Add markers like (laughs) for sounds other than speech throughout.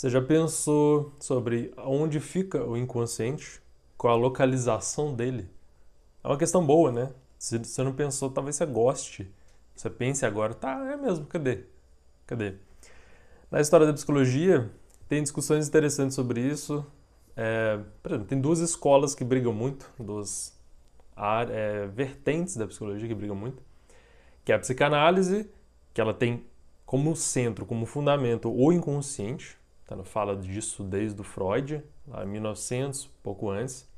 Você já pensou sobre onde fica o inconsciente? Qual a localização dele? É uma questão boa, né? Se você não pensou, talvez você goste. Você pense agora, tá, é mesmo, cadê? Cadê? Na história da psicologia, tem discussões interessantes sobre isso. É, por exemplo, tem duas escolas que brigam muito, duas é, vertentes da psicologia que brigam muito, que é a psicanálise, que ela tem como centro, como fundamento o inconsciente, então, fala disso desde o Freud, lá em 1900, pouco antes.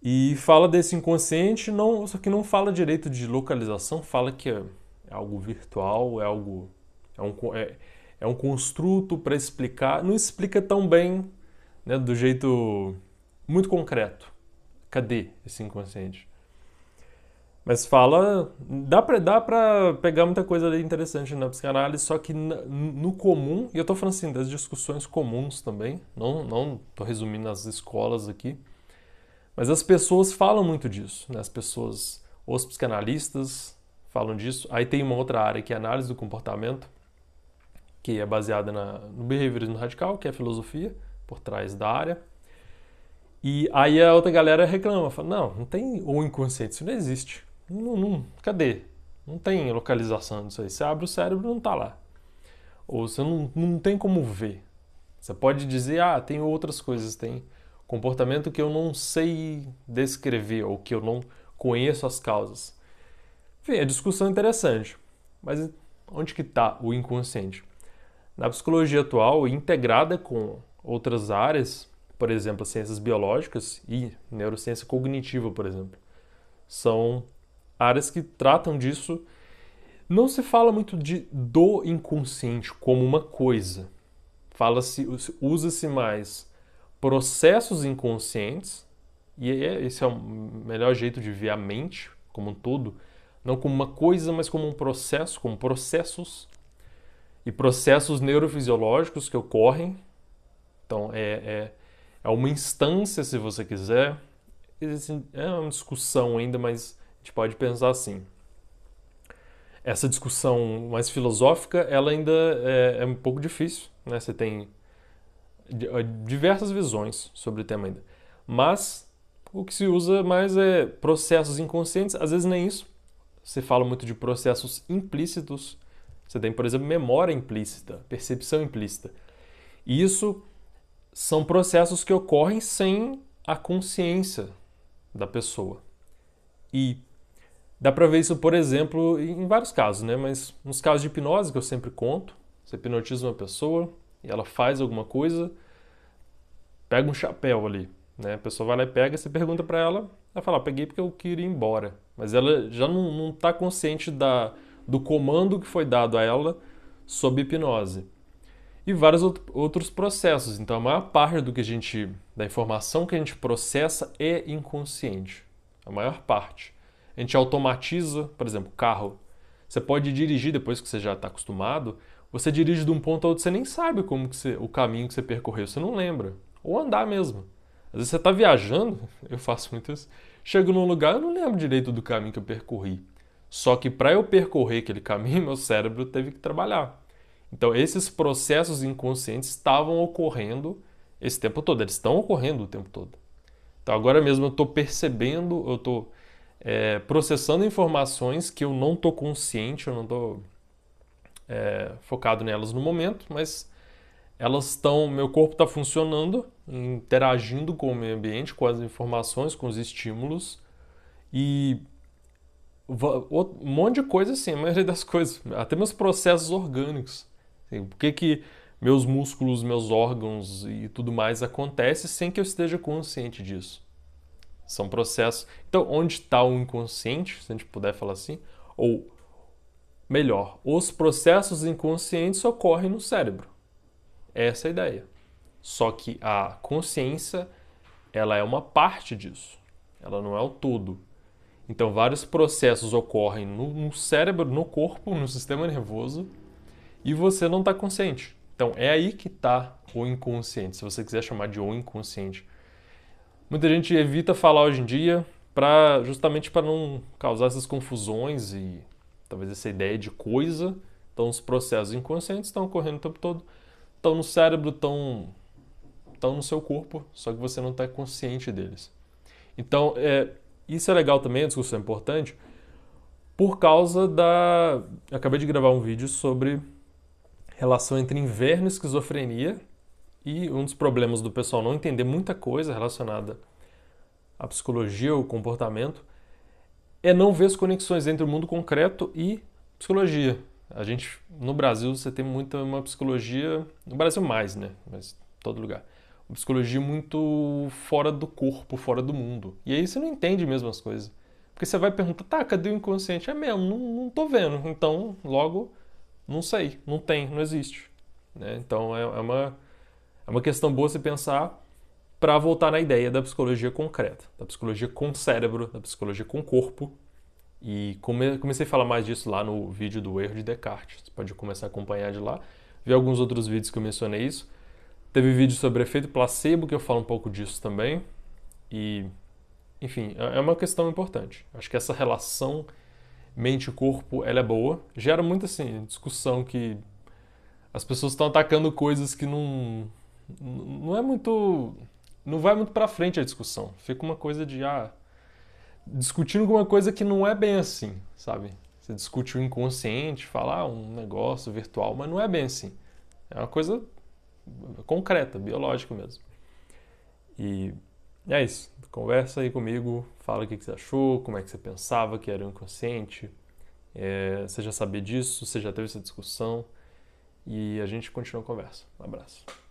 E fala desse inconsciente, não, só que não fala direito de localização, fala que é, é algo virtual, é algo é um, é, é um construto para explicar, não explica tão bem, né, do jeito muito concreto. Cadê esse inconsciente? Mas fala. Dá pra, dá pra pegar muita coisa interessante na psicanálise, só que no comum, e eu tô falando assim, das discussões comuns também, não, não tô resumindo as escolas aqui, mas as pessoas falam muito disso, né? As pessoas, os psicanalistas falam disso. Aí tem uma outra área que é análise do comportamento, que é baseada na, no behaviorismo radical, que é a filosofia por trás da área. E aí a outra galera reclama, fala, não, não tem o inconsciente, isso não existe. Não, não, cadê? Não tem localização disso aí. Você abre o cérebro não está lá. Ou você não, não tem como ver. Você pode dizer, ah, tem outras coisas, tem comportamento que eu não sei descrever ou que eu não conheço as causas. Enfim, a discussão é interessante, mas onde que está o inconsciente? Na psicologia atual, integrada com outras áreas, por exemplo, ciências biológicas e neurociência cognitiva, por exemplo, são áreas que tratam disso. Não se fala muito de do inconsciente como uma coisa. Fala-se, usa-se mais processos inconscientes, e é, esse é o melhor jeito de ver a mente como um todo, não como uma coisa, mas como um processo, como processos e processos neurofisiológicos que ocorrem. Então, é, é, é uma instância, se você quiser. é uma discussão ainda, mas gente pode pensar assim. Essa discussão mais filosófica, ela ainda é, é um pouco difícil, né? Você tem diversas visões sobre o tema ainda. Mas o que se usa mais é processos inconscientes, às vezes nem isso. Você fala muito de processos implícitos. Você tem, por exemplo, memória implícita, percepção implícita. E isso são processos que ocorrem sem a consciência da pessoa. E Dá para ver isso, por exemplo, em vários casos, né? Mas nos casos de hipnose que eu sempre conto, você hipnotiza uma pessoa e ela faz alguma coisa, pega um chapéu ali, né? A pessoa vai lá e pega, você pergunta para ela, ela fala, ah, peguei porque eu queria ir embora. Mas ela já não, não tá consciente da, do comando que foi dado a ela sob hipnose. E vários outros processos. Então, a maior parte do que a gente, da informação que a gente processa é inconsciente. A maior parte. A gente automatiza, por exemplo, carro. Você pode dirigir depois que você já está acostumado. Você dirige de um ponto a outro, você nem sabe como que você, o caminho que você percorreu, você não lembra. Ou andar mesmo. Às vezes você está viajando, (laughs) eu faço muito isso. Chego num lugar, eu não lembro direito do caminho que eu percorri. Só que para eu percorrer aquele (laughs) caminho, meu cérebro teve que trabalhar. Então, esses processos inconscientes estavam ocorrendo esse tempo todo, eles estão ocorrendo o tempo todo. Então, agora mesmo eu estou percebendo, eu estou é, processando informações que eu não estou consciente, eu não estou é, focado nelas no momento, mas elas estão, meu corpo está funcionando, interagindo com o meio ambiente, com as informações, com os estímulos e um monte de coisa assim, a maioria das (laughs) coisas, até meus processos orgânicos. Assim, por que que meus músculos, meus órgãos e tudo mais acontece sem que eu esteja consciente disso? São processos. Então, onde está o inconsciente, se a gente puder falar assim, ou melhor, os processos inconscientes ocorrem no cérebro. Essa é a ideia. Só que a consciência, ela é uma parte disso. Ela não é o todo. Então, vários processos ocorrem no, no cérebro, no corpo, no sistema nervoso, e você não está consciente. Então, é aí que está o inconsciente, se você quiser chamar de o inconsciente. Muita gente evita falar hoje em dia para justamente para não causar essas confusões e talvez essa ideia de coisa. Então os processos inconscientes estão ocorrendo o tempo todo, estão no cérebro, estão estão no seu corpo, só que você não está consciente deles. Então é, isso é legal também, a discussão é importante, por causa da. acabei de gravar um vídeo sobre relação entre inverno e esquizofrenia e um dos problemas do pessoal não entender muita coisa relacionada à psicologia ou comportamento é não ver as conexões entre o mundo concreto e psicologia. A gente no Brasil você tem muita uma psicologia, no Brasil mais, né, mas todo lugar. Uma psicologia muito fora do corpo, fora do mundo. E aí você não entende mesmo as coisas. Porque você vai perguntar, tá, cadê o inconsciente? É mesmo, não, não tô vendo. Então, logo, não sei, não tem, não existe. Né? Então é, é uma é uma questão boa se pensar para voltar na ideia da psicologia concreta, da psicologia com cérebro, da psicologia com corpo. E come, comecei a falar mais disso lá no vídeo do erro de Descartes. Você pode começar a acompanhar de lá. Vi alguns outros vídeos que eu mencionei isso. Teve vídeo sobre efeito placebo que eu falo um pouco disso também. E, enfim, é, é uma questão importante. Acho que essa relação mente-corpo, ela é boa. Gera muito, assim, discussão que as pessoas estão atacando coisas que não, não é muito. Não vai muito para frente a discussão. Fica uma coisa de. Ah, discutindo alguma coisa que não é bem assim, sabe? Você discute o inconsciente, falar ah, um negócio virtual, mas não é bem assim. É uma coisa concreta, biológica mesmo. E é isso. Conversa aí comigo, fala o que você achou, como é que você pensava que era o inconsciente. É, você já sabia disso, você já teve essa discussão. E a gente continua a conversa. Um abraço.